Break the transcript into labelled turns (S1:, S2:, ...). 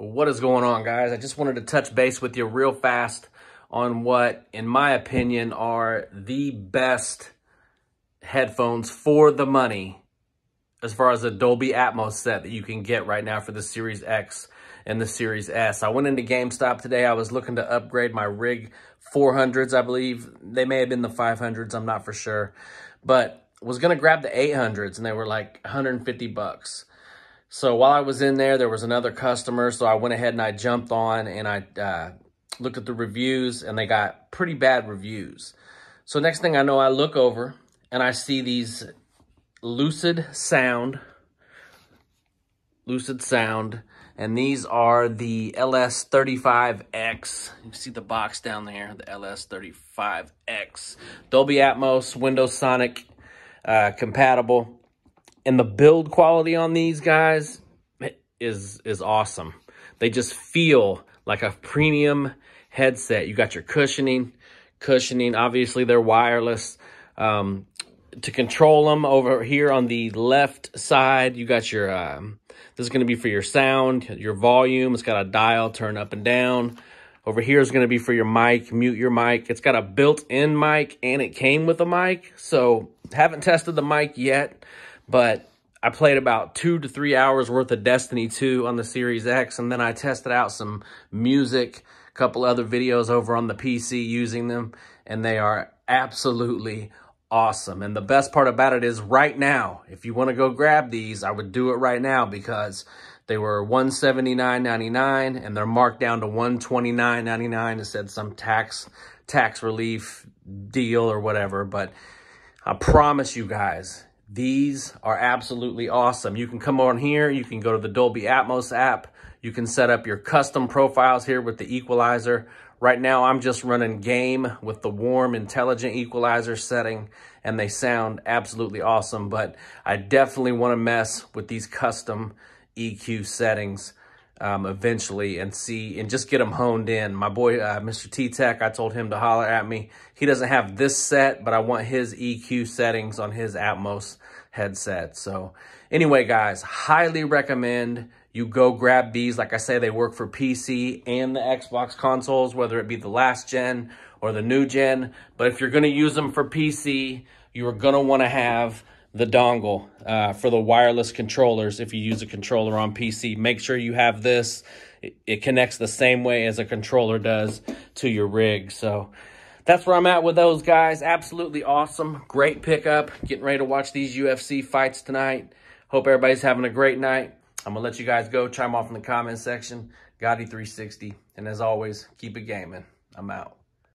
S1: What is going on, guys? I just wanted to touch base with you real fast on what, in my opinion, are the best headphones for the money as far as a Dolby Atmos set that you can get right now for the Series X and the Series S. I went into GameStop today. I was looking to upgrade my Rig 400s, I believe. They may have been the 500s. I'm not for sure. But was going to grab the 800s, and they were like 150 bucks. So while I was in there, there was another customer. So I went ahead and I jumped on and I uh, looked at the reviews and they got pretty bad reviews. So next thing I know, I look over and I see these Lucid Sound, Lucid Sound, and these are the LS35X. You can see the box down there, the LS35X. Dolby Atmos, Windows Sonic uh, compatible and the build quality on these guys is is awesome. They just feel like a premium headset. You got your cushioning, cushioning. Obviously, they're wireless. Um, to control them over here on the left side, you got your, um, this is going to be for your sound, your volume. It's got a dial, turn up and down. Over here is going to be for your mic, mute your mic. It's got a built-in mic and it came with a mic. So haven't tested the mic yet. But I played about two to three hours worth of Destiny 2 on the Series X, and then I tested out some music, a couple other videos over on the PC using them, and they are absolutely awesome. And the best part about it is right now, if you want to go grab these, I would do it right now because they were 179.99 and they're marked down to 129.99. It said some tax tax relief deal or whatever, but I promise you guys, these are absolutely awesome. You can come on here. You can go to the Dolby Atmos app. You can set up your custom profiles here with the equalizer. Right now, I'm just running game with the warm, intelligent equalizer setting, and they sound absolutely awesome, but I definitely want to mess with these custom EQ settings um, eventually and see and just get them honed in. My boy, uh, Mr. T-Tech, I told him to holler at me. He doesn't have this set, but I want his EQ settings on his Atmos headset. So anyway, guys, highly recommend you go grab these. Like I say, they work for PC and the Xbox consoles, whether it be the last gen or the new gen. But if you're going to use them for PC, you are going to want to have the dongle uh, for the wireless controllers. If you use a controller on PC, make sure you have this. It, it connects the same way as a controller does to your rig. So that's where I'm at with those guys. Absolutely awesome. Great pickup. Getting ready to watch these UFC fights tonight. Hope everybody's having a great night. I'm going to let you guys go. Chime off in the comment section. Gotti360. And as always, keep it gaming. I'm out.